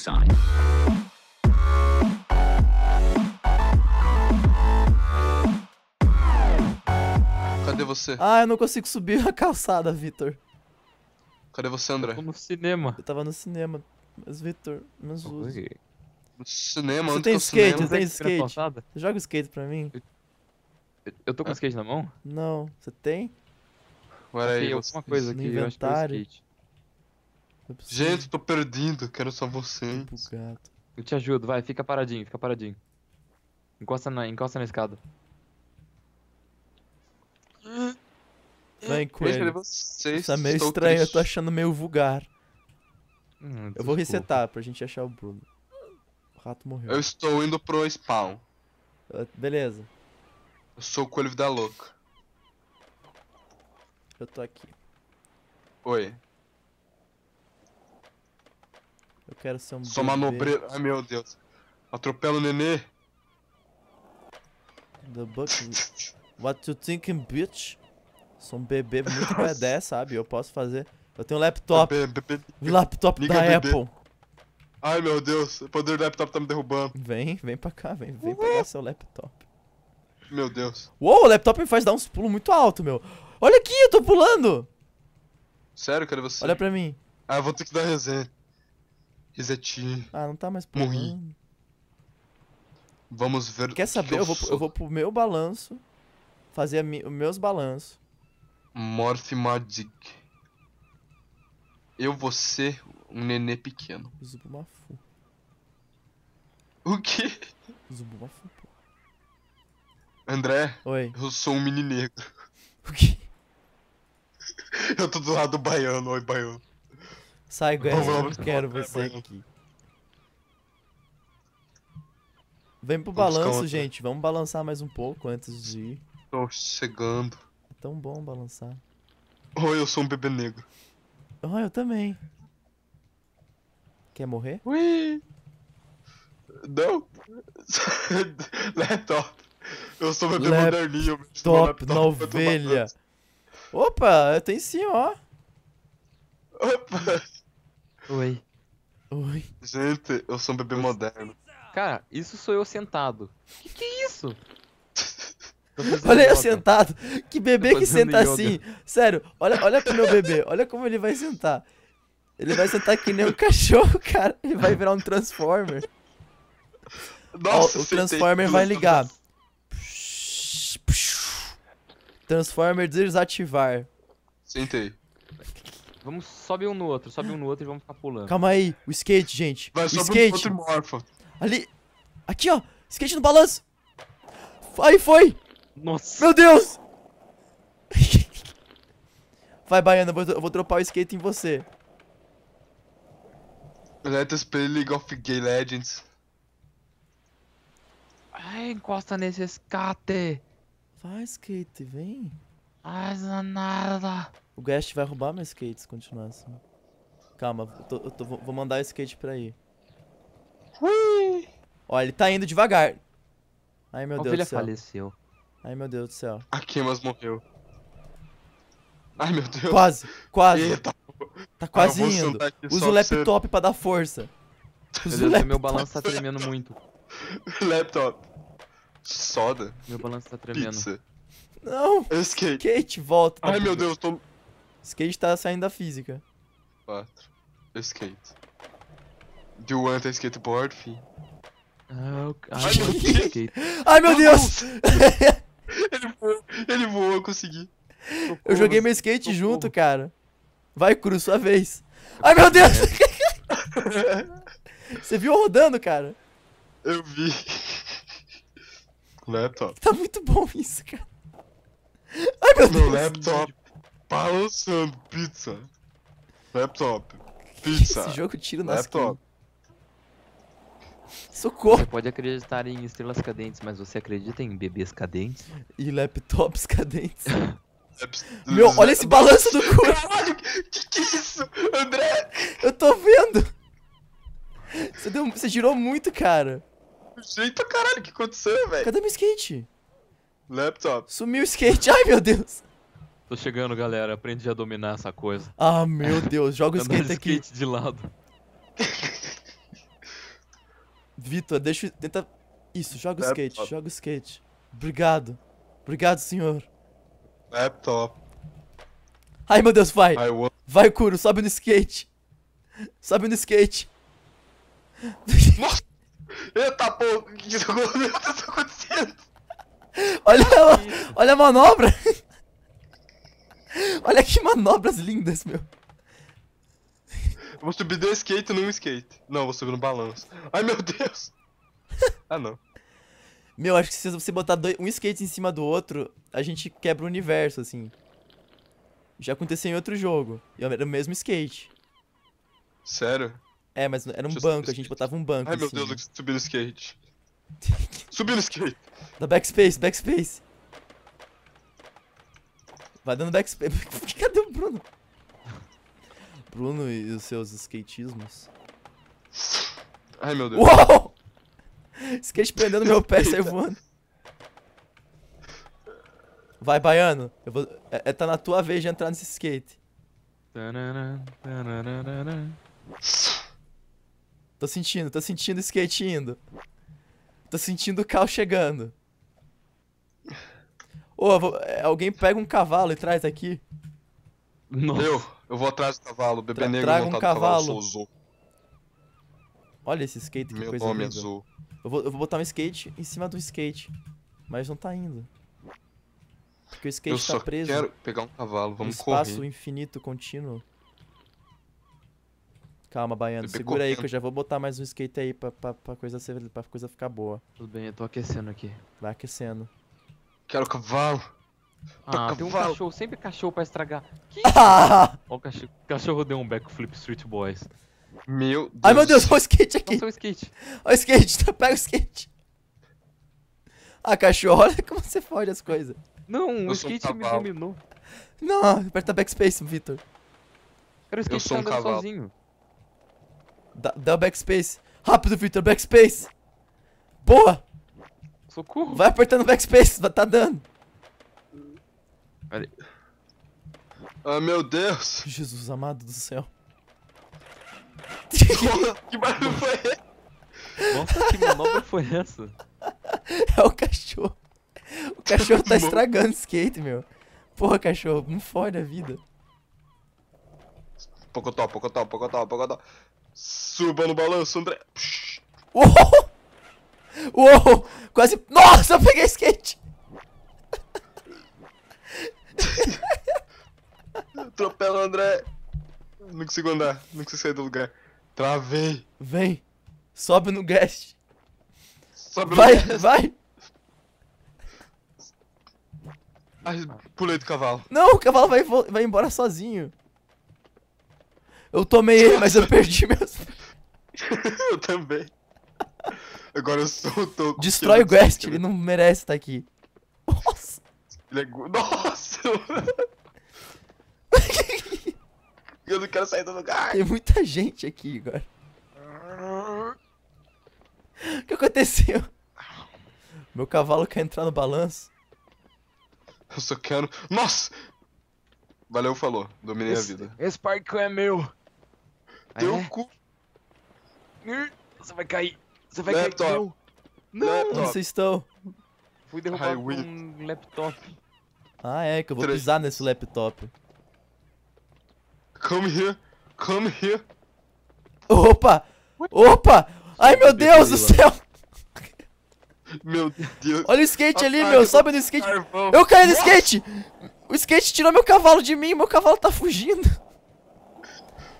sign. Cadê você? Ah, eu não consigo subir a calçada, Vitor. Cadê você, André? Eu tô no cinema. Eu tava no cinema, mas Vitor, mas usa. No cinema, Você é tem skate, cinema. você tem skate. Você joga skate pra mim? Eu, eu tô com é. skate na mão? Não, você tem? Agora aí, alguma coisa aqui, inventário. eu acho que é skate. É gente, tô perdido, quero só vocês. Eu te ajudo, vai, fica paradinho, fica paradinho. Encosta na, encosta na escada. Vem, coelho. Vocês, Isso é meio estranho, triste. eu tô achando meio vulgar. Hum, eu vou resetar pra gente achar o Bruno. O rato morreu. Eu estou indo pro spawn. Ah, beleza. Eu sou o coelho da louca. Eu tô aqui. Oi. Eu quero ser um Sou bebê. manobreiro. Ai meu Deus. Atropela o nenê. The book. What you thinking, bitch? Sou um bebê muito pedé, sabe? Eu posso fazer. Eu tenho um laptop. Laptop da é Apple. Ai meu Deus, o poder do laptop tá me derrubando. Vem, vem pra cá, vem, vem pegar seu laptop. Meu Deus. Uou, o laptop me faz dar uns pulos muito alto, meu. Olha aqui, eu tô pulando! Sério, cara, você? Olha pra mim. Ah, eu vou ter que dar resenha. Ah, não tá mais Morri. Vamos ver. Quer saber? Que eu, eu, vou, eu vou pro meu balanço. Fazer mi, os meus balanços. Morph Magic. Eu vou ser um nenê pequeno. Zubumafu. O quê? Zubumafu, pô. André? Oi. Eu sou um mini negro. O quê? Eu tô do lado do baiano, oi baiano. Sai, Guedes, é, eu não quero você aqui. Vem pro balanço, gente. Vamos balançar mais um pouco antes de ir. Tô chegando. É tão bom balançar. Oh, eu sou um bebê negro. Oh, eu também. Quer morrer? Ui! Não! laptop! Eu sou bebê Lap moderninho. Top na ovelha. Opa, eu tenho sim, ó. Opa! Oi. Oi. Gente, eu sou um bebê moderno. Cara, isso sou eu sentado. Que que é isso? Olha eu sentado. Que bebê que senta yoga. assim. Sério, olha, olha pro meu bebê. Olha como ele vai sentar. Ele vai sentar que nem um cachorro, cara. Ele vai virar um Transformer. Nossa, Ó, o Transformer vai ligar. Transformer desativar. Sentei. Vamos, sobe um no outro, sobe um no outro e vamos ficar pulando. Calma aí, o skate, gente. Vai, o sobe skate. outro morfa. Ali. Aqui, ó. Skate no balanço. Aí foi. Nossa. Meu Deus. Vai, Baiana, eu vou, eu vou dropar o skate em você. Let us play League of Gay Legends. Ai, encosta nesse escate. Vai, skate, vem. Ai, nada. O Guest vai roubar meu skate se continuar assim. Calma, eu tô, eu tô, vou mandar o skate pra ir. Ui! Ó, ele tá indo devagar. Ai, meu a Deus do céu. faleceu. Ai, meu Deus do céu. A Kemas morreu. Ai, meu Deus. Quase, quase. Eita. Tá, tá quase indo. Usa o laptop ser... pra dar força. Usa meu, Deus, meu balanço tá tremendo muito. laptop. Soda. Meu balanço tá tremendo. Pizza. Não. Skate. Skate volta. Tá Ai, meu Deus, tô... Skate tá saindo da física. 4. Skate. Do you want tá a skateboard, fi? Ah, ai, meu Deus! ai, meu Deus! ele, voou, ele voou, eu consegui. eu joguei meu skate socorro. junto, cara. Vai, Cruz, sua vez. Ai, meu Deus! Você viu rodando, cara? Eu vi. Laptop. Tá muito bom isso, cara. Ai, meu Deus. Meu laptop balançando. Pizza. Laptop. Pizza. Esse jogo tira o Laptop. Socorro! Você pode acreditar em estrelas cadentes, mas você acredita em bebês cadentes? E laptops cadentes? Meu, olha esse balanço do cu! Caralho, que que é isso? André! Eu tô vendo! Você, deu, você girou muito, cara! Jeito caralho, o que aconteceu, velho? Cadê meu skate? Laptop. Sumiu o skate, ai meu Deus! Tô chegando, galera. Aprendi a dominar essa coisa. Ah, meu Deus. Joga o skate aqui. skate de lado. Vitor, deixa... Tenta... Isso, joga o skate. Joga o skate. Obrigado. Obrigado, senhor. Laptop. Ai, meu Deus, vai. Vai, Kuro. Sobe no skate. Sobe no skate. Nossa. Eita porra, o que tá acontecendo? Olha, olha a manobra! Olha que manobras lindas, meu. Eu vou subir do skate num skate. Não, vou subir no balanço. Ai, meu Deus. ah, não. Meu, acho que se você botar dois, um skate em cima do outro, a gente quebra o universo, assim. Já aconteceu em outro jogo. E era o mesmo skate. Sério? É, mas era um Deixa banco, a gente botava um banco. Ai, meu Deus eu subir no skate. subir no skate. Da backspace, backspace. Vai dando backspace. Cadê o Bruno? Bruno e os seus skatismos. Ai, meu Deus. Uou! Skate prendendo meu pé e saiu voando. Vai, baiano. Eu vou... é, é, tá na tua vez de entrar nesse skate. Tô sentindo, tô sentindo o skate indo. Tô sentindo o carro chegando. Ô, oh, alguém pega um cavalo e traz aqui. Nossa. Eu, eu vou atrás do cavalo, bebê Tra negro traga um cavalo. cavalo sou Olha esse skate, que Meu coisa nome é azul. Eu vou, eu vou botar um skate em cima do skate, mas não tá indo. Porque o skate eu tá preso. preso. quero pegar um cavalo, vamos um correr. espaço infinito, contínuo. Calma, Baiano, bebê segura correndo. aí que eu já vou botar mais um skate aí pra, pra, pra, coisa, ser, pra coisa ficar boa. Tudo bem, eu tô aquecendo aqui. Vai aquecendo. Quero cavalo. Ah, tem um cachorro, sempre cachorro pra estragar. Que? Ah! Ó, o cachorro, cachorro deu um backflip Street Boys. Meu Deus. Ai, meu Deus, olha o skate aqui. o skate. Olha o skate, pega o skate. Ah, cachorro, olha como você foge as coisas. Não, eu o skate um me dominou. Não, aperta backspace, Victor. Era o skate eu sou um sozinho. Dá, dá backspace. Rápido, Victor, backspace. Boa! Socorro. Vai apertando o backspace, tá dando. Peraí. Ah, meu Deus. Jesus amado do céu. que barulho foi esse? Nossa, que manobra foi essa? É o cachorro. O cachorro tá estragando o skate, meu. Porra, cachorro, me fode a vida. Pocotó, pocotó, pocotó, pocotó. Suba no balanço, André. Oh! Uou! Quase. Nossa, eu peguei skate! Atropela o André. Não consigo andar, não consigo sair do lugar. Travei. Vem. Sobe no guest. Sobe vai, no guest. Vai, vai. Pulei do cavalo. Não, o cavalo vai, vai embora sozinho. Eu tomei ele, mas eu perdi meus... eu também. Agora eu sou o Toco. Destrói o Guest, ele não merece estar tá aqui. Nossa! Ele é... Nossa! eu não quero sair do lugar. Tem muita gente aqui agora. O que aconteceu? Meu cavalo quer entrar no balanço. Eu só quero. Nossa! Valeu, falou. Dominei esse, a vida. Esse parque é meu. Teu é? cu. Você vai cair. Você vai laptop. cair. Não! Não! Laptop. Onde vocês estão? Fui derrubar um laptop. Ah, é, que eu vou Três. pisar nesse laptop. Come here! Come here! Opa! Opa! Ai, meu Deus do céu! Meu Deus. Olha o skate ali, meu. Sobe no skate. Eu caí no skate. O skate tirou meu cavalo de mim. Meu cavalo tá fugindo.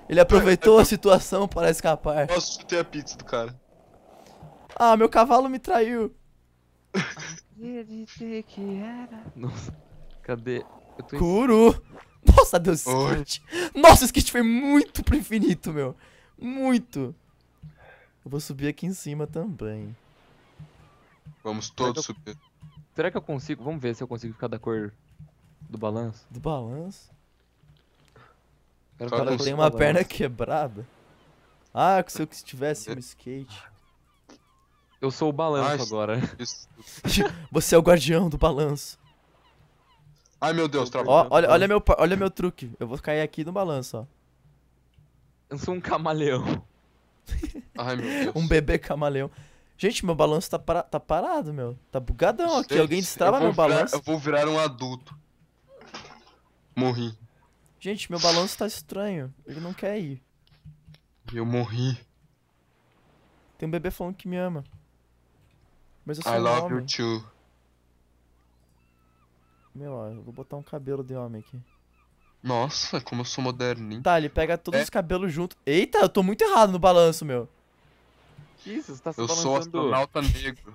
Ele aproveitou a situação para escapar. Posso ter a pizza do cara. Ah, meu cavalo me traiu. que era. Nossa, cadê? Eu tô em- Curu. Nossa, deu skit. Nossa, o skit foi muito pro infinito, meu. Muito. Eu vou subir aqui em cima também. Vamos todos subir. Será que eu consigo? Vamos ver se eu consigo ficar da cor do balanço. Do balanço. O cara tem uma perna quebrada. Ah, se eu estivesse tivesse um skate. Eu sou o balanço Ai, agora. Você é o guardião do balanço. Ai meu Deus, travou. olha, olha, meu, olha meu truque. Eu vou cair aqui no balanço, ó. Eu sou um camaleão. Ai meu Deus. Um bebê camaleão. Gente, meu balanço tá, para... tá parado, meu. Tá bugadão aqui. Gente, Alguém destrava meu balanço. Virar, eu vou virar um adulto. Morri. Gente, meu balanço tá estranho. Ele não quer ir. Eu morri. Tem um bebê falando que me ama. Mas eu sou I um love homem. you too. Meu, ó, eu vou botar um cabelo de homem aqui. Nossa, como eu sou moderninho. Tá, ele pega todos é. os cabelos junto. Eita, eu tô muito errado no balanço, meu. você tá se Eu sou astronauta negro.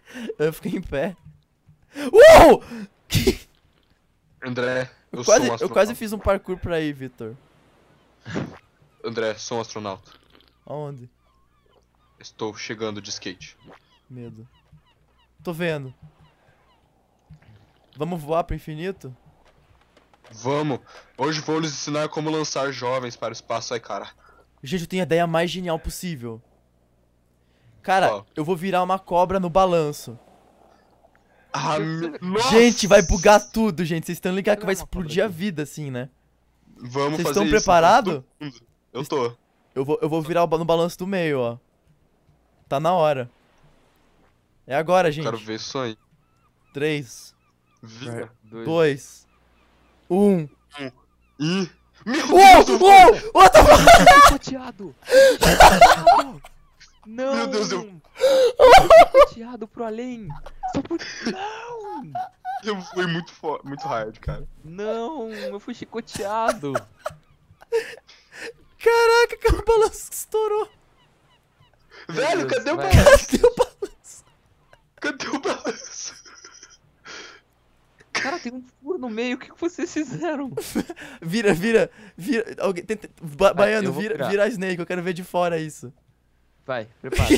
eu fiquei em pé. Uou! Uh! André, eu, eu quase, sou um Eu quase fiz um parkour pra ir, Vitor. André, sou um astronauta. Aonde? Estou chegando de skate. Medo. Tô vendo. Vamos voar pro infinito? Vamos. Hoje vou lhes ensinar como lançar jovens para o espaço. Ai, cara. Gente, eu tenho a ideia mais genial possível. Cara, eu vou virar uma cobra no balanço. Ah, gente, vai bugar tudo, gente. Vocês estão ligados que vai explodir a vida, assim, né? Vamos Vocês estão preparados? Eu tô. Eu vou, eu vou virar no balanço do meio, ó. Tá na hora. É agora, gente. Quero ver isso aí. 3, Viva. 2, 1. E. Meu Deus! Uou! Uou! What the fuck? Fatiado! Não! Meu Deus, eu. Fatiado pro além! Só por. Não! Eu fui muito, fo... muito hard, cara. Não! Eu fui chicoteado! Caraca, aquela balanço que estourou! Velho, cadê o balanço? Cadê o balanço? Cadê o balanço? Cara, tem um furo no meio, o que, vocês fizeram? vira, vira, vira. Alguém, tenta, ba, baiano, vira, vira a Snake, eu quero ver de fora isso. Vai, prepara.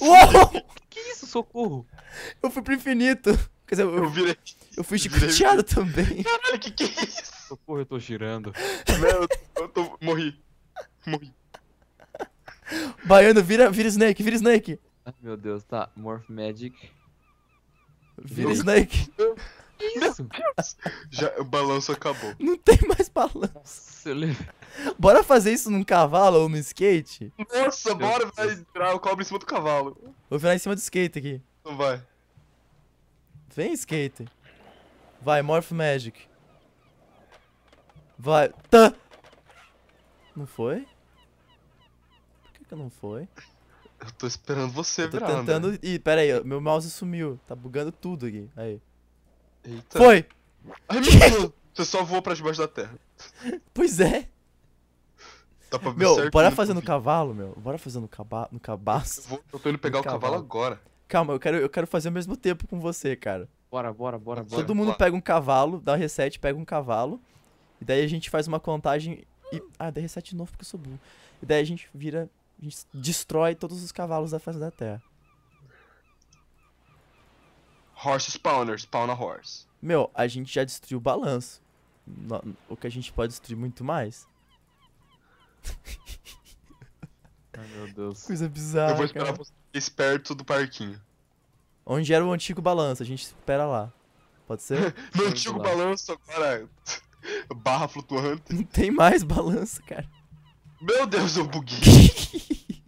Uou! Que, que é isso, socorro? Eu fui pro infinito. Quer dizer, eu, eu virei. Eu fui chicoteado também. Caralho, que que é isso? Socorro, eu tô girando. Não, eu, eu tô. Morri. Morri. Baiano, vira, vira Snake, vira Snake meu Deus, tá. Morph Magic. Vira o Snake. Isso. Já, o balanço acabou. Não tem mais balanço. Bora fazer isso num cavalo ou no skate? Nossa, bora vai virar o cobre em cima do cavalo. Vou virar em cima do skate aqui. Não vai. Vem, skate. Vai, Morph Magic. Vai. Tá. Não foi? Por que, que não foi? Eu tô esperando você eu tô né? tentando... André. Ih, pera aí, meu mouse sumiu. Tá bugando tudo aqui. Aí. Eita. Foi! Ai, meu Você só voou pra debaixo da terra. Pois é. Dá pra meu, bora fazer no cavalo, meu. Bora fazer no, caba no cabaço. Eu, vou, eu tô indo pegar no o cavalo. cavalo. agora. Calma, eu quero, eu quero fazer ao mesmo tempo com você, cara. Bora, bora, bora, bora. Todo mundo bora. pega um cavalo, dá reset, pega um cavalo. E daí a gente faz uma contagem e... Ah, dá reset de novo porque eu sou burro. E daí a gente vira a gente destrói todos os cavalos da face da Terra. Horse spawner, a horse. Meu, a gente já destruiu o balanço. O que a gente pode destruir muito mais. Ai meu Deus. Coisa bizarra. Eu vou esperar cara. você do parquinho. Onde era o antigo balanço, a gente espera lá. Pode ser? no antigo balanço agora. Barra flutuante. Não tem mais balanço, cara. Meu Deus, eu buguei.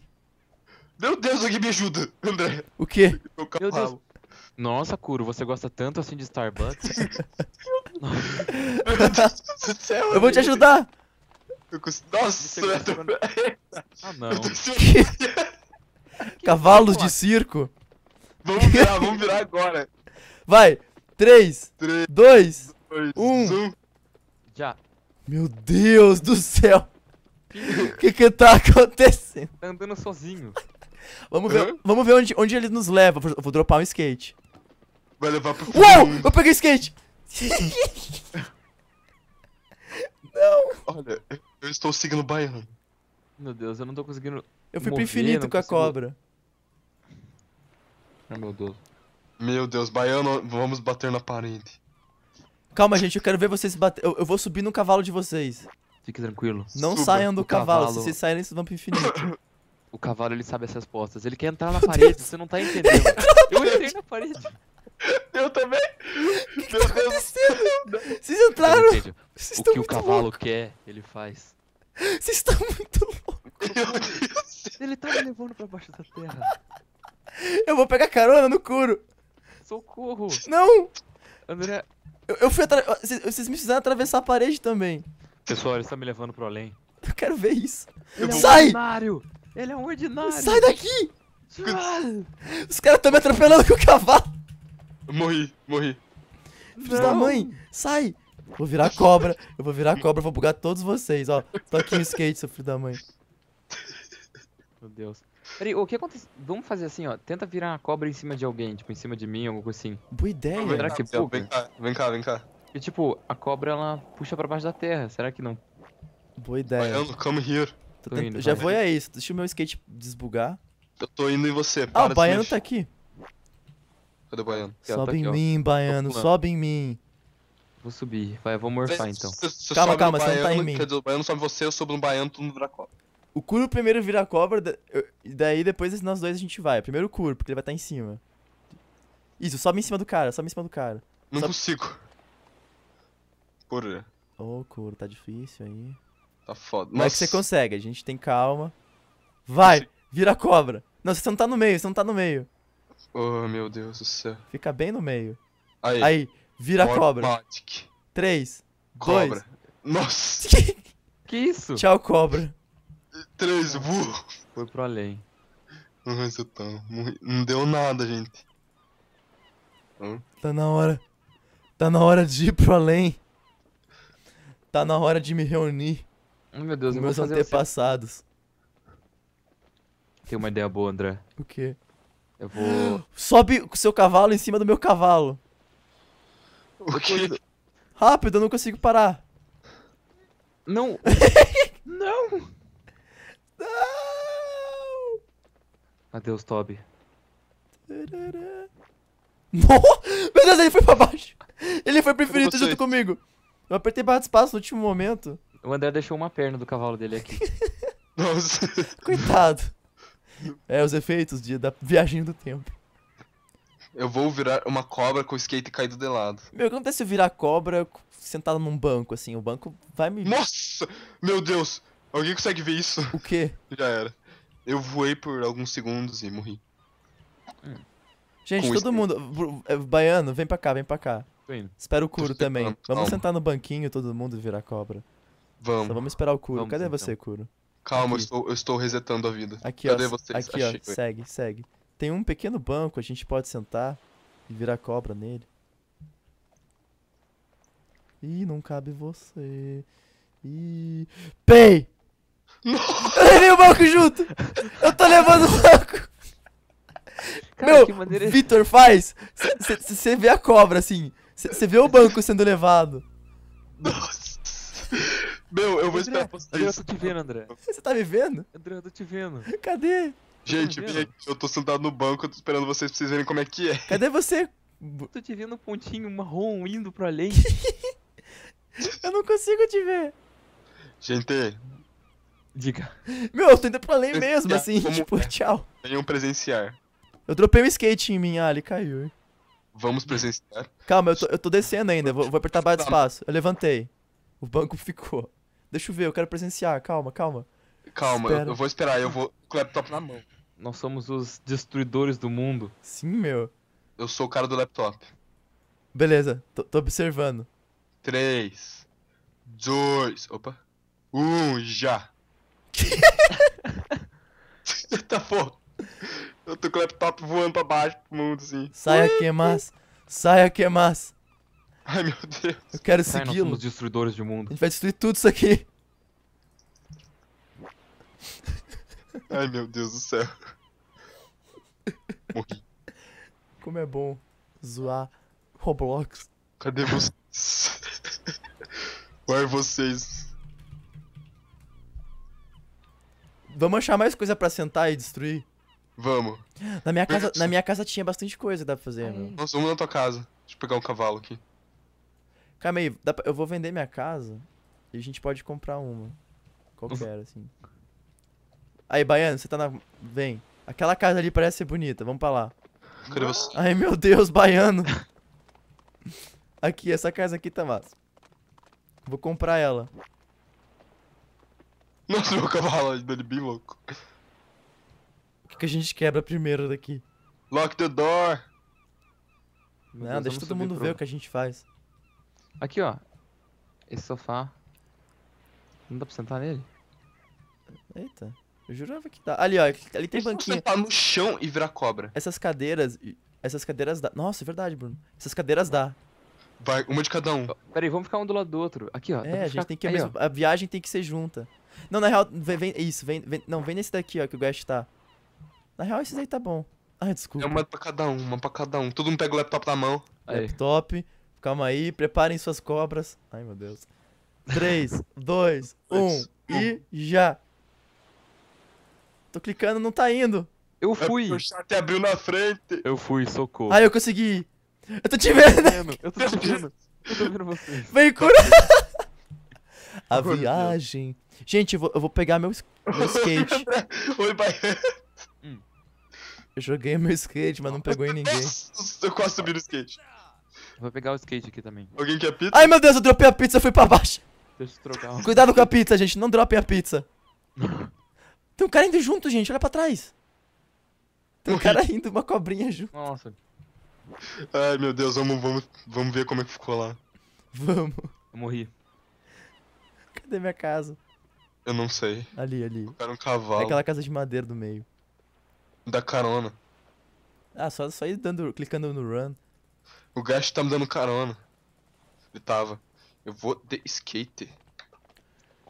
Meu Deus, alguém me ajuda, André. O quê? Meu cavalo. Meu Deus. Nossa, Kuro, você gosta tanto assim de Starbucks? Meu Deus do céu, Eu vou te ajudar! Eu consigo... Nossa, ah, eu tô... Ah, não. Eu tô... Cavalos de circo. Vamos virar, vamos virar agora. Vai, 3, 3 2, 2 1. 1. Já. Meu Deus do céu. O que que tá acontecendo? Tá andando sozinho. Vamos ver, vamos ver onde, onde ele nos leva. vou dropar um skate. Vai levar pro Uou! Eu peguei skate! não! Olha, eu estou seguindo o baiano. Meu Deus, eu não tô conseguindo. Eu fui mover, pro infinito com a consigo... cobra. Ai, é meu Deus. Meu Deus, baiano, vamos bater na parede. Calma, gente, eu quero ver vocês bater. Eu, eu vou subir no cavalo de vocês. Fique tranquilo. Não saiam do o cavalo, cavalo... se vocês saírem, vocês vão pro infinito. O cavalo, ele sabe as respostas. Ele quer entrar na parede, você não tá entendendo. Eu entrei na parede. Eu também. O que, que tá acontecendo? Vocês entraram. Vocês o que o cavalo louco. quer, ele faz. Vocês estão muito loucos. Ele tá me levando pra baixo da terra. Eu vou pegar carona no curo. Socorro. Não. André. Eu, eu fui atra... Vocês me fizeram atravessar a parede também. Pessoal, ele está me levando pro além. Eu quero ver isso. Ele Sai! É um ordinário! Ele é um ordinário! Sai daqui! Ah! Os caras estão me atropelando com o cavalo! Morri, morri. Filho da mãe, sai! Vou virar cobra, eu vou virar cobra, vou bugar todos vocês, ó. Tô aqui no skate, seu filho da mãe. Meu Deus. Peraí, o que acontece? Vamos fazer assim, ó. Tenta virar uma cobra em cima de alguém, tipo, em cima de mim, alguma coisa assim. Boa ideia. Será que buga? Vem cá, vem cá, vem cá. E tipo, a cobra ela puxa pra baixo da terra. Será que não? Boa ideia. Baiano, come here. Tô Tô indo, Já vou tá é isso. Deixa o meu skate desbugar. Eu tô indo em você. Para ah, o baiano tá aqui. Cadê o baiano? Aqui, tá Sobe em ó. mim, baiano. Sobe em mim. Vou subir. Vai, eu vou morfar então. Você- Calma, sobe calma, você não tá em mim. o baiano sobe você, eu sobe no baiano, tu não vira cobra. O Kuro primeiro vira a cobra, e daí depois nós dois a gente vai. Primeiro o Kuro, porque ele vai estar tá em cima. Isso, sobe em cima do cara, sobe em cima do cara. Não Sobe- consigo. Loucura. Ô, couro, tá difícil aí. Tá foda. Mas é Nossa. você consegue, a gente tem calma. Vai, vira cobra. Não, você não tá no meio, você não tá no meio. Oh, meu Deus do céu. Fica bem no meio. Aí, aí vira cobra. 3, Três. Cobra. Dois. Nossa. que isso? Tchau, cobra. Três, burro. Foi pro além. Não resultou. Não deu nada, gente. Hum? Tá na hora. Tá na hora de ir pro além. Tá na hora de me reunir Meu Deus, com meus fazer antepassados. Você... Tem uma ideia boa, André. O quê? Eu vou. Sobe o seu cavalo em cima do meu cavalo. O quê? Rápido, eu não consigo parar. Não! não! Não! Adeus, Toby. Tarará. Meu Deus, ele foi pra baixo! Ele foi preferido junto comigo! Eu apertei barra de espaço no último momento. O André deixou uma perna do cavalo dele aqui. Nossa. Coitado. É, os efeitos de, da viagem do tempo. Eu vou virar uma cobra com o skate caído de lado. Meu, é acontece se eu virar cobra sentado num banco, assim? O banco vai me. Nossa! Meu Deus! Alguém consegue ver isso? O quê? Já era. Eu voei por alguns segundos e morri. Hum. Gente, com todo skate. mundo. É, baiano, vem pra cá, vem pra cá. Espera o Curo também. Vamos Calma. sentar no banquinho todo mundo e virar cobra. Vamos. Só então vamos esperar o Curo Cadê então. você, Curo Calma, eu estou, eu estou, resetando a vida. Aqui, Cadê ó, vocês? Aqui, Achei, ó. Foi. Segue, segue. Tem um pequeno banco, a gente pode sentar e virar cobra nele. Ih, não cabe você. Ih. Pei! Nossa. Eu levei o banco junto! Eu tô levando o banco! Cara, Meu, Vitor faz! Você vê a cobra assim. Você vê o banco sendo levado. Nossa. Meu, eu vou esperar vocês. André, eu tô te vendo, André. Você tá me vendo? André, eu tô te vendo. Cadê? Gente, tá Eu tô sentado no banco, eu tô esperando vocês pra vocês verem como é que é. Cadê você? Eu tô te vendo um pontinho marrom indo pra além. eu não consigo te ver. Gente. Diga. Meu, eu tô indo pra além mesmo, assim. Como... Tipo, é? tchau. Venham presenciar. Eu dropei um skate em mim, ali ah, caiu. Vamos presenciar. Calma, eu tô, eu tô descendo ainda. Vou, vou apertar barra de espaço. Eu levantei. O banco ficou. Deixa eu ver, eu quero presenciar. Calma, calma. Calma, eu, eu, vou esperar. Eu vou com o laptop na mão. Nós somos os destruidores do mundo. Sim, meu. Eu sou o cara do laptop. Beleza, tô, tô observando. 3, 2, opa, 1, um, já. tá bom. Outro laptop voando pra baixo pro mundo, assim. Saia que mas, saia que mas. Ai meu Deus. Eu quero segui-lo. Nós destruidores do mundo. A gente vai destruir tudo isso aqui. Ai meu Deus do céu. Morri. Como é bom zoar Roblox. Cadê vocês? where é vocês. Vamos achar mais coisa pra sentar e destruir? Vamos. Na minha casa, na minha casa tinha bastante coisa que dá pra fazer, meu. Nossa, vamos na tua casa. Deixa eu pegar um cavalo aqui. Calma aí, dá pra... eu vou vender minha casa e a gente pode comprar uma. Qualquer, assim. Aí, Baiano, você tá na. Vem. Aquela casa ali parece ser bonita, vamos pra lá. Cadê você? Ai, meu Deus, Baiano. aqui, essa casa aqui tá massa. Vou comprar ela. Nossa, meu cavalo, ele bem louco que, que a gente quebra primeiro daqui? Lock the door! Não, Deus, deixa todo mundo pro... ver o que a gente faz. Aqui, ó. Esse sofá. Não dá pra sentar nele? Eita. Eu jurava que dá. Ali, ó. Ali tem banquinho. sentar no chão e virar cobra. Essas cadeiras... Essas cadeiras dá. Nossa, é verdade, Bruno. Essas cadeiras dá. Vai, uma de cada um. Peraí, vamos ficar um do lado do outro. Aqui, ó. É, a gente ficar... tem que... Aí, mesmo... A viagem tem que ser junta. Não, na real, vem, vem isso. Vem, vem, não, vem nesse daqui, ó, que o Gash tá. Na real, esses aí tá bom. ah desculpa. É uma pra cada um, uma pra cada um. Todo mundo pega o laptop na mão. Aí. Laptop. Calma aí, preparem suas cobras. Ai, meu Deus. 3, 2, 1 e já. Tô clicando, não tá indo. Eu é fui. O chat abriu na frente. Eu fui, socorro. Ai, eu consegui. Eu tô te vendo. Tá eu tô te tá vendo. Eu tô vendo você. Vem tá cura. A viagem. Gente, eu vou, eu vou pegar meu, meu skate. Oi, pai. Joguei meu skate, mas não pegou em ninguém. Eu quase subi no skate. Vou pegar o skate aqui também. Alguém quer pizza? Ai meu Deus, eu dropei a pizza e fui pra baixo. Deixa eu trocar. Cuidado com a pizza, gente. Não dropem a pizza. Tem um cara indo junto, gente. Olha pra trás. Tem um cara indo, uma cobrinha junto. Nossa. Ai meu Deus, vamos, vamos, vamos ver como é que ficou lá. Vamos. Eu morri. Cadê minha casa? Eu não sei. Ali, ali. Era um cavalo. É aquela casa de madeira do meio. Dá carona. Ah, só, só ir dando, clicando no run. O gajo tá me dando carona. Ele tava. Eu vou de skater.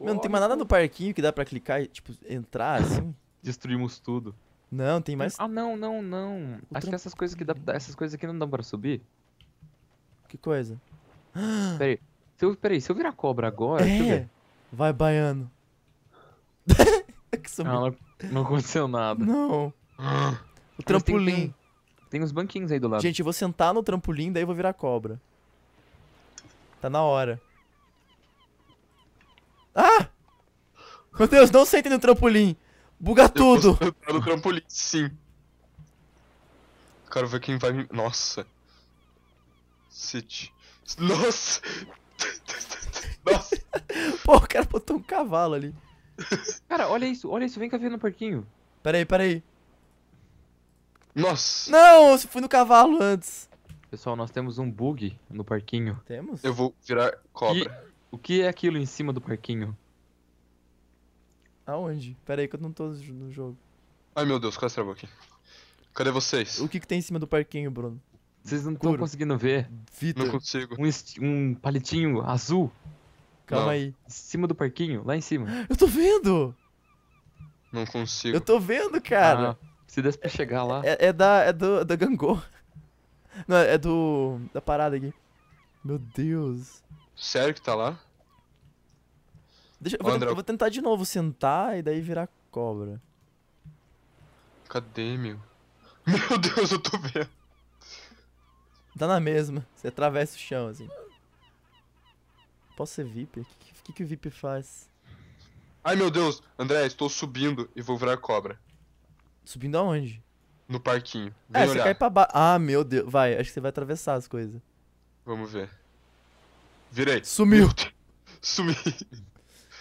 não tem mais nada no parquinho que dá pra clicar e, tipo, entrar assim? Destruímos tudo. Não, tem mais. Ah, não, não, não. Acho que essas coisas que dá, essas coisas aqui não dão pra subir. Que coisa? Peraí. Se eu, peraí, se eu virar cobra agora. É. Vai, baiano. É não, não aconteceu nada. Não. O trampolim. Tem, tem, uns banquinhos aí do lado. Gente, eu vou sentar no trampolim, daí eu vou virar cobra. Tá na hora. Ah! Meu Deus, não sentem no trampolim. Buga tudo. Eu no trampolim, sim. Quero ver quem vai... Nossa. City. Nossa! Nossa! Pô, o cara botou um cavalo ali. Cara, olha isso, olha isso, vem cá ver no parquinho. Peraí, peraí. Nossa! Não, eu fui no cavalo antes. Pessoal, nós temos um bug no parquinho. Temos? Eu vou virar cobra. O que é aquilo em cima do parquinho? Aonde? Pera aí que eu não tô no jogo. Ai meu Deus, quase travou aqui. Cadê vocês? O que que tem em cima do parquinho, Bruno? Vocês não estão conseguindo ver. Vitor. Não consigo. Um, um palitinho azul. Calma não. aí. Em cima do parquinho, lá em cima. Eu tô vendo! Não consigo. Eu tô vendo, cara. Ah. Se desse pra chegar lá. É, é da. É do, da Gangô. Não, é do. da parada aqui. Meu Deus. Sério que tá lá? Deixa, eu, vou, André... eu vou tentar de novo sentar e daí virar cobra. Cadê, meu? Meu Deus, eu tô vendo. Tá na mesma. Você atravessa o chão, assim. Posso ser VIP? O que, que, que, o VIP faz? Ai, meu Deus! André, estou subindo e vou virar cobra. Subindo aonde? No parquinho. É, Vem é, olhar. você cai pra baixo. Ah, meu Deus. Vai, acho que você vai atravessar as coisas. Vamos ver. Virei. Sumiu. Sumiu.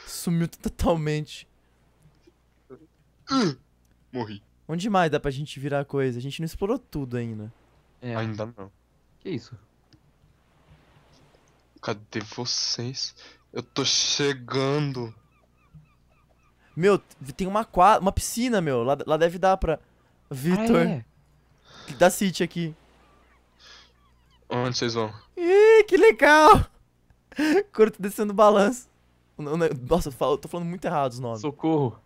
Sumiu totalmente. Uh! morri. Onde mais dá pra gente virar coisa? A gente não explorou tudo ainda. É. Ainda não. Que isso? Cadê vocês? Eu tô chegando. Meu, tem uma quadra, uma piscina, meu. Lá, lá deve dar pra. Vitor. Ah, é. Da City aqui. Onde vocês vão? Ih, que legal! Curto descendo balanço. Nossa, eu tô falando muito errado os nomes. Socorro.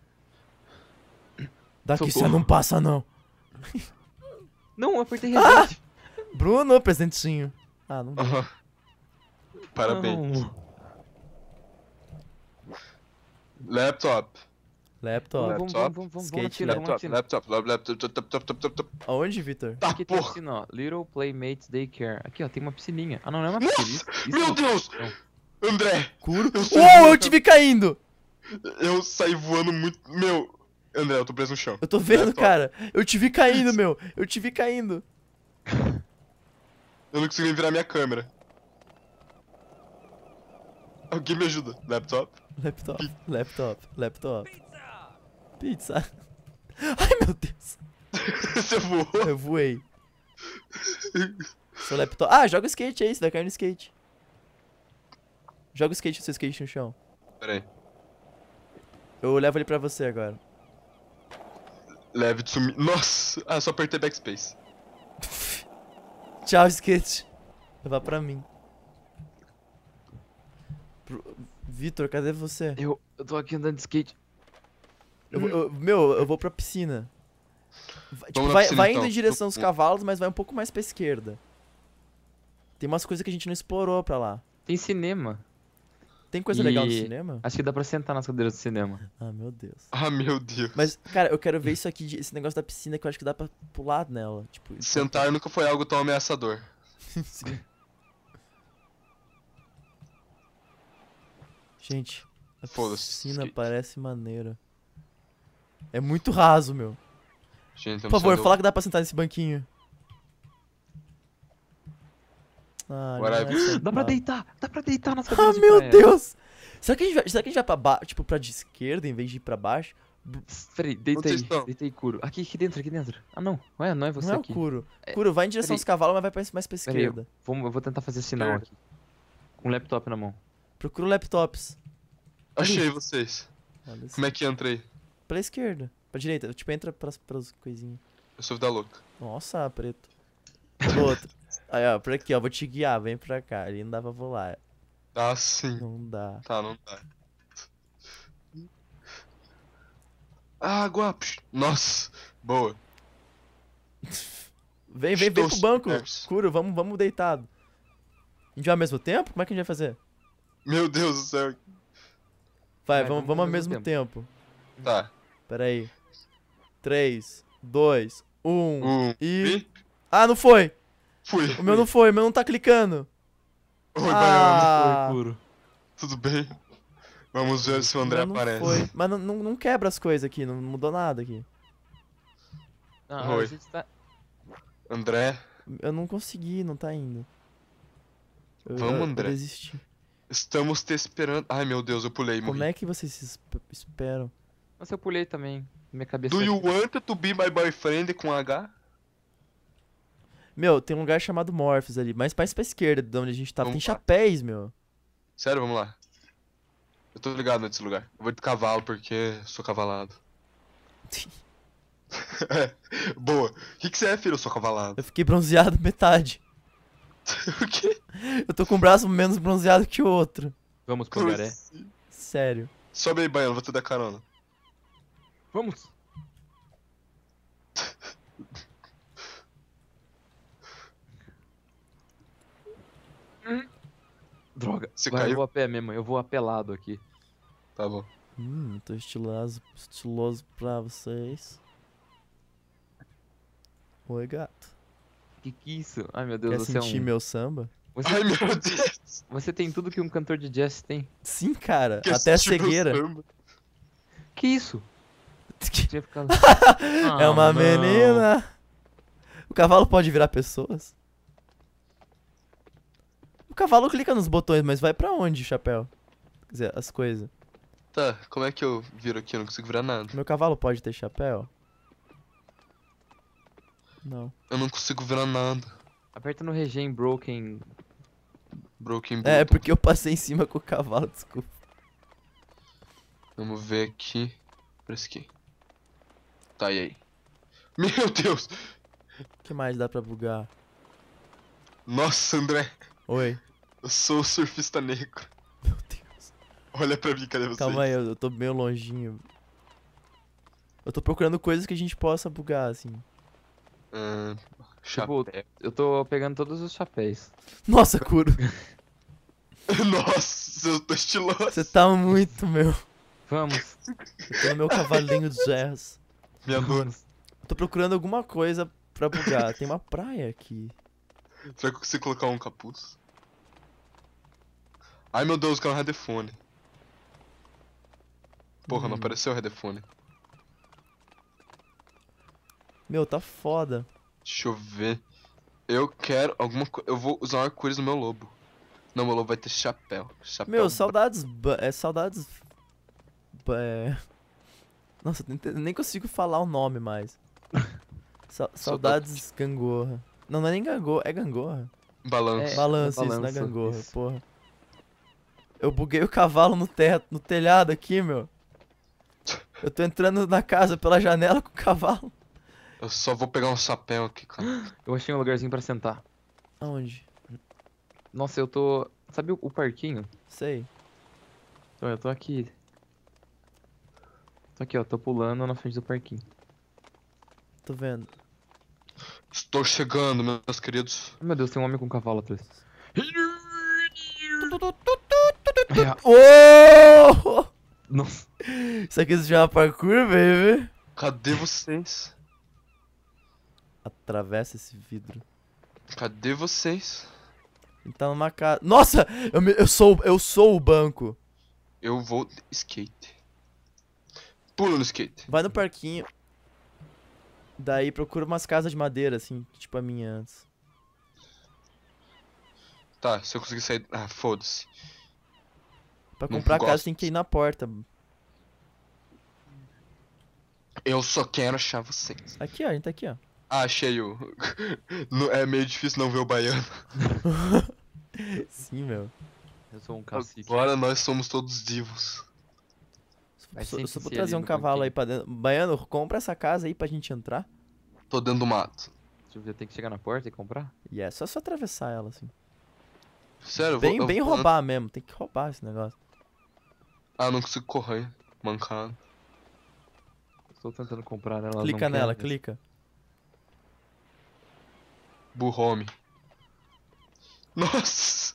Daqui Socorro. você não passa, não. Não, eu apertei Ah! Bruno, presentinho. Ah, não. Uh -huh. Parabéns. Não. Laptop. Laptop. Skate, laptop, laptop, laptop, laptop, laptop, Aonde, Vitor? Tá, aqui tem ó. Little Playmates Daycare. Aqui, ó, tem uma piscininha. Ah, não, não é uma piscina. Meu é Deus! André! Curo? Uou, eu tive caindo! Eu saí voando muito. Meu, André, eu tô preso no chão. Eu tô vendo, cara. Eu te vi caindo, meu. Eu te vi caindo. Eu não consegui virar minha câmera. Alguém me ajuda. Laptop? Laptop, laptop, laptop pizza. Ai, meu Deus. Você voou? Eu voei. seu laptop. Ah, joga o skate aí, você vai tá cair no skate. Joga o skate, seu skate no chão. Pera aí. Eu levo ele pra você agora. Leve de sumir. Nossa! Ah, só apertei backspace. Tchau, skate. Levar pra mim. Pro... Vitor, cadê você? Eu, eu tô aqui andando de skate. Eu, eu, meu, eu vou pra piscina. Vai, tipo, vai, piscina, vai indo então. em direção aos cavalos, mas vai um pouco mais pra esquerda. Tem umas coisas que a gente não explorou pra lá. Tem cinema. Tem coisa e... legal no cinema? Acho que dá pra sentar nas cadeiras do cinema. Ah, meu Deus. Ah, meu Deus. Mas, cara, eu quero ver isso aqui, esse negócio da piscina que eu acho que dá pra pular nela. Tipo, Sentar nunca foi algo tão ameaçador. Sim. Gente, a piscina parece maneira. É muito raso, meu. Gente, Por favor, fala que dá pra sentar nesse banquinho. Ah, é dá pra deitar, dá pra deitar nas cadeiras Ah, meu Deus! Será que, a gente vai, será que a gente vai pra baixo, tipo, pra de esquerda em vez de ir pra baixo? Peraí, deitei, deitei Curo. Aqui, aqui dentro, aqui dentro. Ah, não, não é, não é você não aqui. Não é o curo. Curo, é, vai em direção aos cavalos, mas vai pra, mais pra esquerda. eu, eu vou tentar fazer sinal aqui. Com um laptop na mão. Procura laptops. Achei vocês. Como é que entra aí? Pela esquerda. Pra direita. Tipo, entra pras, pras coisinhas. Eu sou vida louca. Nossa, preto. Outro. Aí, ó, por aqui, ó. Vou te guiar. Vem pra cá. Ali não dá pra voar. Dá ah, sim. Não dá. Tá, não dá. Água. Nossa. Boa. vem, vem, vem pro banco. Curo, vamos, vamos deitado. A gente vai ao mesmo tempo? Como é que a gente vai fazer? Meu Deus do céu. Vai, vamos, vamos ao mesmo, tempo. tempo. Tá. Pera aí. 3, 2, 1 e... Ah, não foi! Fui. O meu não foi, o meu não tá clicando. Oi, ah. Baiano, Oi, puro. Tudo bem? Vamos ver se o André não aparece. Foi. Mas não, não, quebra as coisas aqui, não mudou nada aqui. Não, Oi. Tá... André? Eu não consegui, não tá indo. Eu, Vamos, André. Eu Estamos te esperando. Ai, meu Deus, eu pulei. Como é que vocês se esperam? Mas eu pulei também. Minha cabeça. Do é you assim. want to be my boyfriend com H? Meu, tem um lugar chamado Morphs ali, mais mais pra esquerda de onde a gente tá. Vamos tem lá. chapéus, meu. Sério, vamos lá. Eu tô ligado nesse lugar. Eu vou de cavalo porque sou cavalado. Boa. O que, que você é, filho? Eu sou cavalado. Eu fiquei bronzeado metade. o quê? Eu tô com um braço menos bronzeado que o outro. Vamos pro Garé. Sério. Sobe aí, banho, vou te dar carona. Vamos! Droga, Você vai, caiu? eu vou a pé mesmo, eu vou apelado aqui. Tá bom. Hum, tô estiloso, estiloso pra vocês. Oi, gato. Que que é isso? Ai, meu Deus, Quer você é sentir é um... meu samba? Você... Ai, meu Deus! Você tem tudo que um cantor de jazz tem. Sim, cara, Quer até cegueira. Que isso? é ah, uma não. menina. O cavalo pode virar pessoas? O cavalo clica nos botões, mas vai pra onde, chapéu? Quer dizer, as coisas. Tá, como é que eu viro aqui? Eu não consigo virar nada. Meu cavalo pode ter chapéu? Não. Eu não consigo virar nada. Aperta no regen broken. Broken button. É, porque eu passei em cima com o cavalo, desculpa. Vamos ver aqui. Pra esse aqui. Tá, e aí? Meu Deus! O que mais dá pra bugar? Nossa, André! Oi. Eu sou o surfista negro. Meu Deus. Olha pra mim, cadê você? Calma aí, eu, tô meio longinho. Eu tô procurando coisas que a gente possa bugar, assim. Hum, chapéu. Tipo, eu tô pegando todos os chapéus. Nossa, Kuro! Nossa, eu tô estiloso. Você tá muito, meu. Vamos. Eu tô no meu cavalinho de erros minha dor. Tô procurando alguma coisa pra bugar. Tem uma praia aqui. Será que eu consigo colocar um capuz? Ai meu Deus, o é um headphone. Porra, hum. não apareceu o headphone. Meu, tá foda. Deixa eu ver. Eu quero alguma coisa. Eu vou usar arco-íris no meu lobo. Não, meu lobo vai ter chapéu. chapéu meu, saudades. É saudades. É. Nossa, nem consigo falar o nome mais. Sa saudades gangorra. Não, não é nem gangorra, é gangorra. Balanço. É, balanço, isso, não é gangorra, isso. porra. Eu buguei o cavalo no teto, no telhado aqui, meu. Eu tô entrando na casa pela janela com o cavalo. Eu só vou pegar um chapéu aqui, cara. Eu achei um lugarzinho pra sentar. Aonde? Nossa, eu tô. Sabe o, o parquinho? Sei. Então, eu tô aqui Tô aqui, ó. Tô pulando na frente do parquinho. Tô vendo. Estou chegando, meus queridos. Meu Deus, tem um homem com um cavalo atrás. Oh! Nossa. Isso aqui se chama parkour, baby. Cadê vocês? Atravessa esse vidro. Cadê vocês? Ele tá numa casa. Nossa! Eu, me... eu, sou, eu sou o banco. Eu vou skate. Pula no skate. Vai no parquinho. Daí procura umas casas de madeira, assim, tipo a minha antes. Tá, se eu conseguir sair. Ah, foda-se. Pra comprar a casa tem que ir na porta. Eu só quero achar vocês. Aqui, ó, a gente tá aqui, ó. Ah, achei o. é meio difícil não ver o baiano. Sim, meu. Eu sou um cacique. Agora nós somos todos divos. Mas so, só vou trazer um cavalo aí pra dentro. Baiano, compra essa casa aí pra gente entrar. Tô dentro do mato. Deixa eu ver, tem que chegar na porta e comprar? E yeah, é só só atravessar ela assim. Sério, bem, vou, bem roubar mesmo, tem que roubar esse negócio. Ah, não consigo correr, mancado. Estou tentando comprar ela. Clica nela, clica. Burrome. Nossa!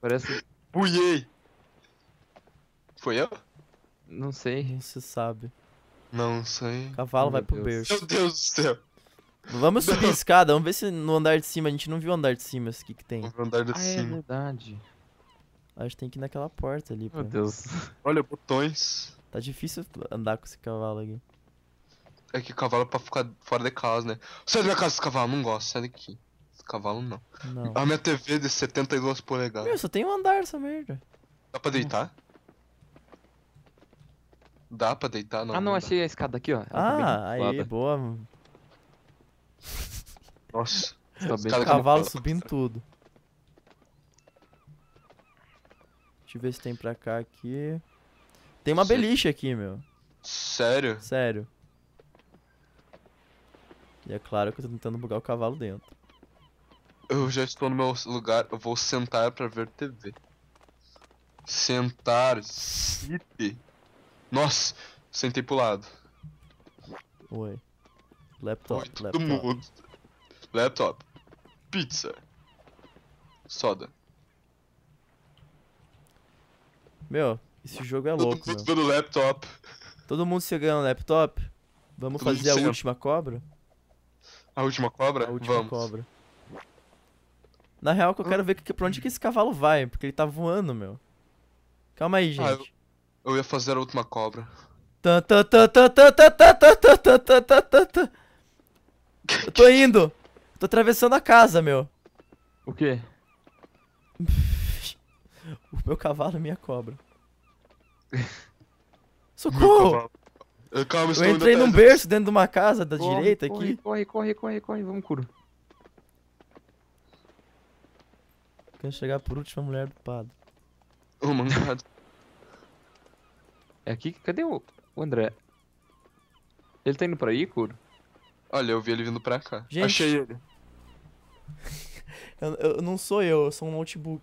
Parece. Buiei! Foi eu? Não sei. Não se sabe. Não sei. Cavalo vai pro Deus. berço. Meu Deus do céu. Vamos subir a escada, vamos ver se no andar de cima, a gente não viu o andar de cima, o que que tem. O andar de ah, é cima. é verdade. Acho que tem que ir naquela porta ali. Meu pra... Deus. Olha, botões. Tá difícil andar com esse cavalo aqui. É que cavalo é pra ficar fora de casa, né? Sai da minha casa, esse cavalo, não gosto, sai daqui. Esse cavalo não. não. A minha TV é de 72 polegadas. Meu, só tem um andar essa merda. Dá pra deitar? Dá pra deitar? Não, ah, não, não achei a escada aqui, ó. Tá ah, aí, boa. Nossa. Tá cavalo subindo tudo. Deixa eu ver se tem pra cá aqui. Tem uma beliche aqui, meu. Sério? Sério. E é claro que eu tô tentando bugar o cavalo dentro. Eu já estou no meu lugar, eu vou sentar pra ver TV. Sentar, sit. Nossa, sentei pro lado. Oi. Laptop, Oi, laptop. mundo. Laptop. Pizza. Soda. Meu, esse jogo é todo louco, mundo meu. laptop. Todo mundo se ganha no laptop? Vamos todo fazer a última cobra? A última cobra? A última Vamos. cobra. Na real, que eu quero ah. ver que, pra onde que esse cavalo vai, porque ele tá voando, meu. Calma aí, gente. Ah, eu... Eu ia fazer a última cobra. Eu tô indo. Tô atravessando a casa, meu. O quê? O meu cavalo, minha cobra. Socorro! Eu, calma, eu entrei num berço dentro de uma casa da corre, direita corre, aqui. Corre, corre, corre, corre, vamos, Curo. Quero chegar por último a mulher do padre. Ô, oh, mangado. É aqui? Cadê o, o André? Ele tá indo pra aí, Kuro? Olha, eu vi ele vindo pra cá. Gente. Achei ele. eu, eu, não sou eu, eu sou um notebook.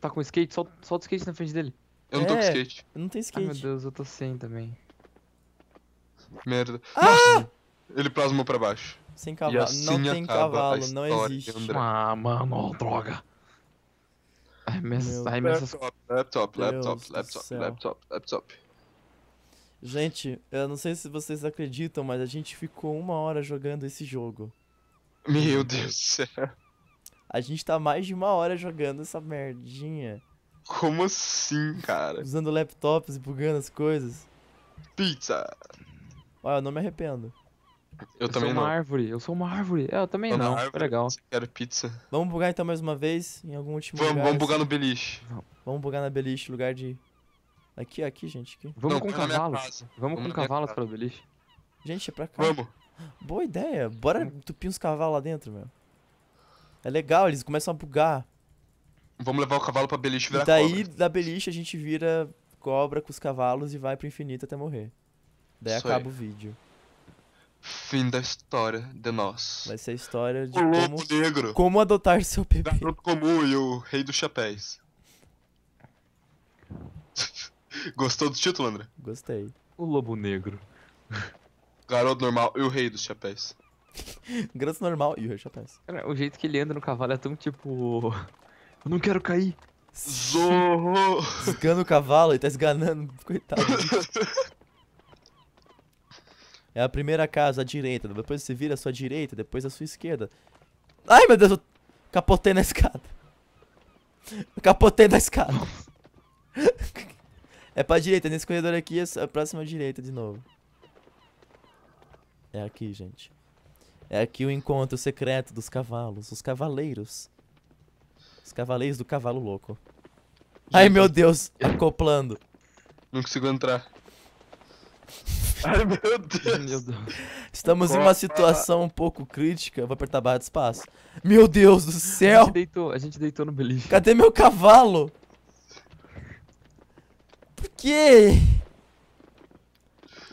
Tá com skate? Solta, solta o skate na frente dele. Eu não tô com é, skate. Eu não tenho skate. Ai, meu Deus, eu tô sem também. Merda. Ah! Nossa, ele plasmou pra baixo. Sem cavalo. Assim não tem cavalo, não existe. Ah, mano, droga. Ai Meu... imensos... Laptop, laptop, laptop, laptop, laptop, laptop. Gente, eu não sei se vocês acreditam, mas a gente ficou uma hora jogando esse jogo. Meu Deus do céu. A gente tá mais de uma hora jogando essa merdinha. Como assim, cara? Usando laptops e bugando as coisas. Pizza! Olha, eu não me arrependo. Eu, eu também sou uma não. árvore, eu sou uma árvore. É, eu também não, árvore, legal. Quero pizza. Vamos bugar então mais uma vez em algum último vamos, lugar. Vamos bugar assim. no beliche. Vamos bugar na beliche, lugar de... Aqui, aqui, gente. Aqui. Vamos não, com tá cavalos. Vamos, vamos com cavalos para o beliche. Gente, é pra cá. Vamos. Boa ideia. Bora entupir uns cavalos lá dentro, meu. É legal, eles começam a bugar. Vamos levar o cavalo pra beliche virar e daí, cobra. da beliche, a gente vira cobra com os cavalos e vai pro infinito até morrer. Daí Isso acaba aí. o vídeo. Fim da história de nós. Vai ser a história de o como, negro. como adotar seu bebê. Garoto comum e o rei dos chapéus. Gostou do título, André? Gostei. O lobo negro. Garoto normal e o rei dos chapéus. Garoto normal e o rei dos chapéus. Cara, o jeito que ele anda no cavalo é tão tipo. Eu não quero cair. Zorro! Esgana o cavalo e tá esganando, coitado. É a primeira casa à direita, né? depois você vira à sua direita, depois à sua esquerda. Ai, meu Deus, eu capotei na escada. Eu capotei na escada. é pra direita, nesse corredor aqui, é a próxima direita de novo. É aqui, gente. É aqui o encontro secreto dos cavalos, os cavaleiros. Os cavaleiros do cavalo louco. Ai, meu Deus, acoplando. Não consigo entrar. Ai, meu Deus. Meu Deus. Estamos em uma situação um pouco crítica. Vou apertar a barra de espaço. Meu Deus do céu! A gente deitou, a gente deitou no beliche. Cadê meu cavalo? Por quê?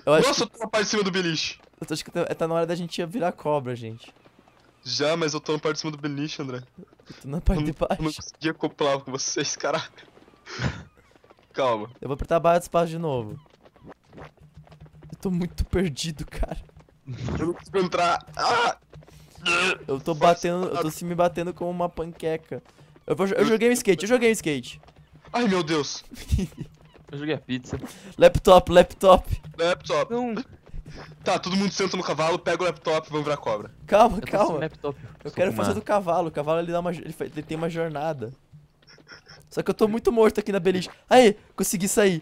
Eu acho Nossa, que... eu tô na parte de cima do beliche. Eu acho que tá, tá na hora da gente virar cobra, gente. Já, mas eu tô na parte de cima do beliche, André. Eu tô na parte eu de baixo. Eu não consegui acoplar com vocês, caraca. Calma. Eu vou apertar a barra de espaço de novo tô muito perdido, cara. Eu não consigo entrar. Ah! Eu tô batendo, eu tô se me batendo como uma panqueca. Eu, vou, eu joguei um skate, eu joguei um skate. Ai meu Deus. eu joguei a pizza. Laptop, laptop. Laptop. Não. Tá, todo mundo senta no cavalo, pega o laptop e vamos virar cobra. Calma, eu calma. Laptop, eu quero fazer do cavalo. O cavalo ele, dá uma, ele, ele tem uma jornada. Só que eu tô muito morto aqui na beliche. Aí, consegui sair.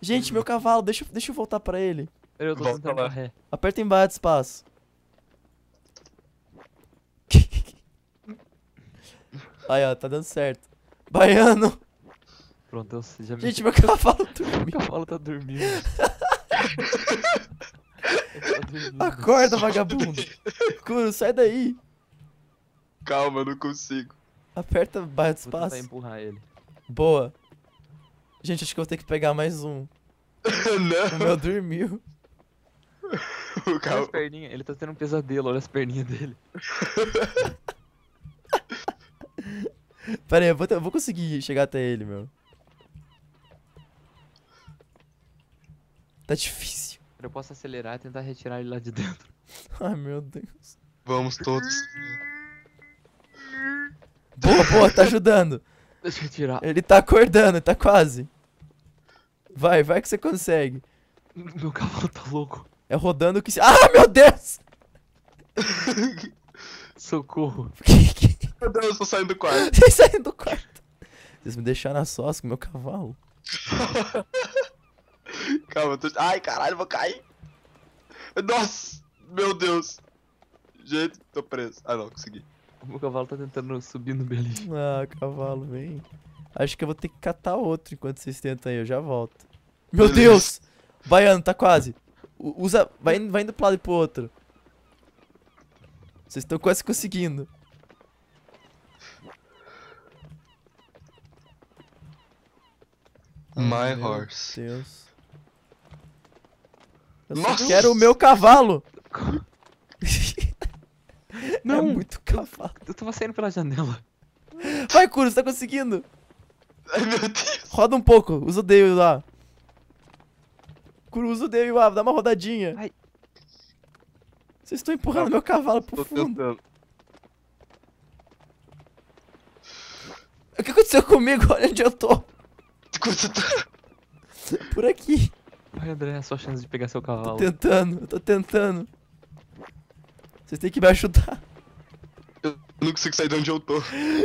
Gente, meu cavalo, deixa, deixa eu voltar pra ele. Peraí, eu tô Volta lá. correr. Aperta embaixo, espaço. Aí, ó, tá dando certo. Baiano! Pronto, eu já me... Gente, meu cavalo dormiu. meu cavalo tá dormindo. tá dormindo. Acorda, vagabundo. Curo, sai daí. Calma, eu não consigo. Aperta barra de espaço. Vou empurrar ele. Boa. Gente, acho que eu vou ter que pegar mais um. não. O meu dormiu. o carro... Olha as perninhas, ele tá tendo um pesadelo, olha as perninhas dele. Pera aí, eu vou, eu vou conseguir chegar até ele, meu. Tá difícil. Eu posso acelerar e tentar retirar ele lá de dentro. Ai, meu Deus. Vamos todos. boa, boa, tá ajudando. Deixa eu tirar. Ele tá acordando, tá quase. Vai, vai que você consegue. Meu cavalo tá louco. É rodando que se... Ah, meu Deus! Socorro. Meu Deus, eu tô saindo do quarto. Tô saindo do quarto. Vocês me deixaram a sós com meu cavalo. Calma, eu tô... Ai, caralho, vou cair. Nossa, meu Deus. Gente, tô preso. Ah, não, consegui. O meu cavalo tá tentando subir no belinho. Ah, cavalo, vem. Acho que eu vou ter que catar outro enquanto vocês tentam aí, eu já volto. Meu Beleza. Deus! Baiano, tá quase. Usa. Vai indo, vai indo pro lado e pro outro. Vocês estão quase conseguindo. My Meu horse. Deus. Eu Nossa. quero o meu cavalo! Não! É muito cavalo. Eu, eu tava saindo pela janela. Vai, Kuro, você tá conseguindo! Ai, meu Deus! Roda um pouco, usa o Dale lá. Cruza o dedo e o dá uma rodadinha. Ai. Vocês estão empurrando ah, meu cavalo pro fundo. Tentando. O que aconteceu comigo? Olha onde eu tô. Por aqui. Vai, André, é a sua chance de pegar seu cavalo. Tô tentando, eu tô tentando. Vocês têm que me ajudar. Eu não consigo sair de onde eu tô.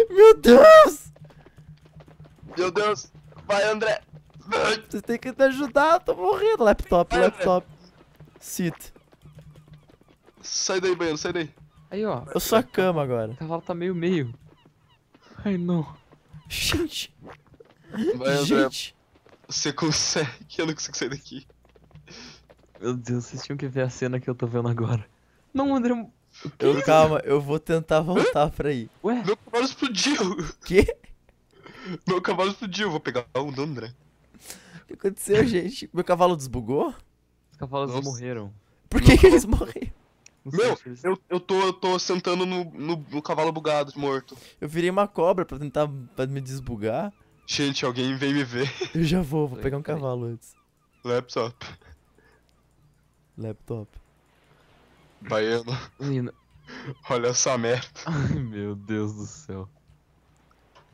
Meu Deus! Meu Deus! Vai, André! Vocês têm que me ajudar, tô morrendo. Laptop, laptop. Sit. Sai daí, banheiro, sai daí. Aí, ó. Eu sou a cama agora. O tá cavalo tá meio meio. Ai, não. Gente. Vai, Gente. Você consegue. Eu não consigo sair daqui. Meu Deus, vocês tinham que ver a cena que eu tô vendo agora. Não, André... Eu, calma, eu vou tentar voltar pra aí. Ué? Meu cavalo explodiu. Quê? Meu cavalo explodiu. Vou pegar o do André. O que aconteceu, gente? Meu cavalo desbugou? Os cavalos Nossa. morreram. Por que, que eles morreram? Meu, eu, eu, tô, eu tô sentando no, no, no, cavalo bugado, morto. Eu virei uma cobra pra tentar pra me desbugar. Gente, alguém vem me ver. Eu já vou, vou pegar um cavalo antes. Laptop. Laptop. Baiano. Menina. Olha essa merda. Ai, meu Deus do céu.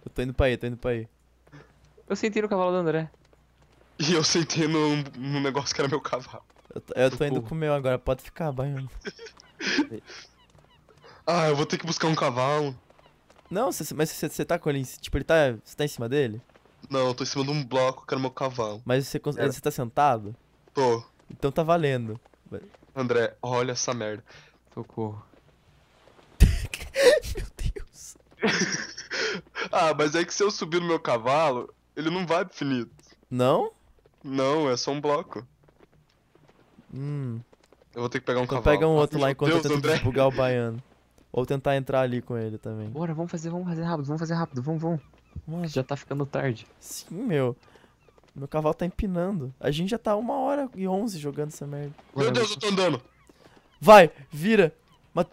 Eu tô indo pra aí, tô indo pra aí. Eu senti no cavalo do André. E eu sentei num, num negócio que era meu cavalo. Eu, tô, eu tô indo com o meu agora, pode ficar, banhando ah, eu vou ter que buscar um cavalo. Não, cê, mas você tá com ele, tipo, ele tá, você tá em cima dele? Não, eu tô em cima de um bloco que era meu cavalo. Mas você, é. você tá sentado? Tô. Então tá valendo. André, olha essa merda. Socorro. meu Deus. ah, mas é que se eu subir no meu cavalo, ele não vai pro finito. Não? Não, é só um bloco. Hum. Eu vou ter que pegar um então cavalo. pega um ah, outro ah, lá enquanto Deus, eu tento desbugar o baiano. Ou tentar entrar ali com ele também. Bora, vamos fazer, vamos fazer rápido, vamos fazer rápido, vamos, vamos. Mano, já tá ficando tarde. Sim, meu. Meu cavalo tá empinando. A gente já tá uma hora e onze jogando essa merda. Meu Deus, eu tô andando. Vai, vira.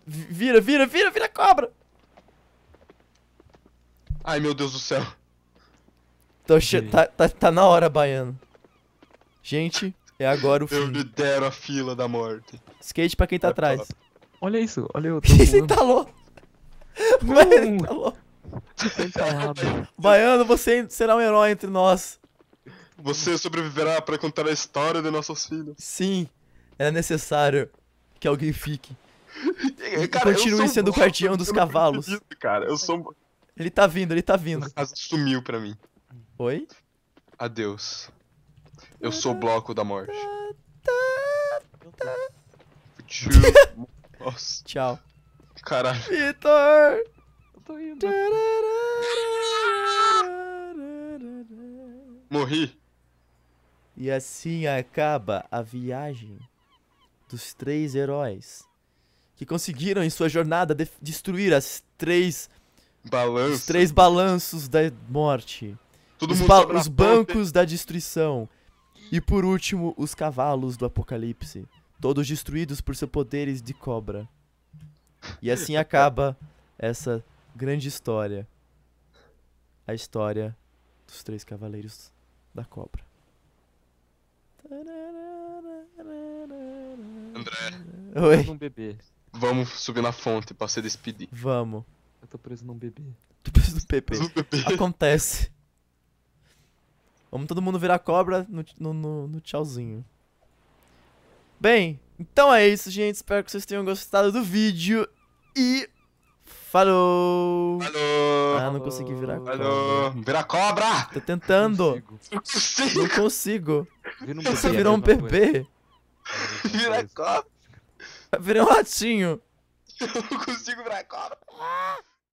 Vira, vira, vira, vira cobra. Ai, meu Deus do céu. Tô che... tá, tá, tá na hora, baiano. Gente, é agora o fim. Eu lidero a fila da morte. Skate pra quem tá é atrás. Olha isso, olha eu. Tô Ele entalou. Tá Mano, ele entalou. Tá tá Baiano, você será um herói entre nós. Você sobreviverá para contar a história de nossos filhos. Sim, é necessário que alguém fique. E cara, continue sendo o guardião dos cavalos. cara, eu sou. Ele tá vindo, ele tá vindo. A casa sumiu pra mim. Oi? Adeus. Eu sou o bloco da morte. Nossa. Tchau. Caralho. Vitor! Eu tô indo. Morri. E assim acaba a viagem dos três heróis que conseguiram em sua jornada destruir as três Balanço. os três balanços da morte. Todo os, ba os bancos da destruição e por último, os cavalos do Apocalipse, todos destruídos por seus poderes de cobra. E assim acaba essa grande história. A história dos três cavaleiros da cobra. André. Oi. Um bebê. Vamos subir na fonte pra se despedir. Vamos. Eu tô preso num bebê. Tô preso num bebê. Acontece. Vamos todo mundo virar cobra no, no, no, no tchauzinho. Bem, então é isso, gente. Espero que vocês tenham gostado do vídeo. E... Falou! Falou! Ah, não consegui virar cobra. Falou! Virar cobra! Tô tentando! Não consigo! Não consigo! Vira um Você virou um bebê! Vira cobra! Virei um ratinho! Eu não consigo virar cobra! Ah!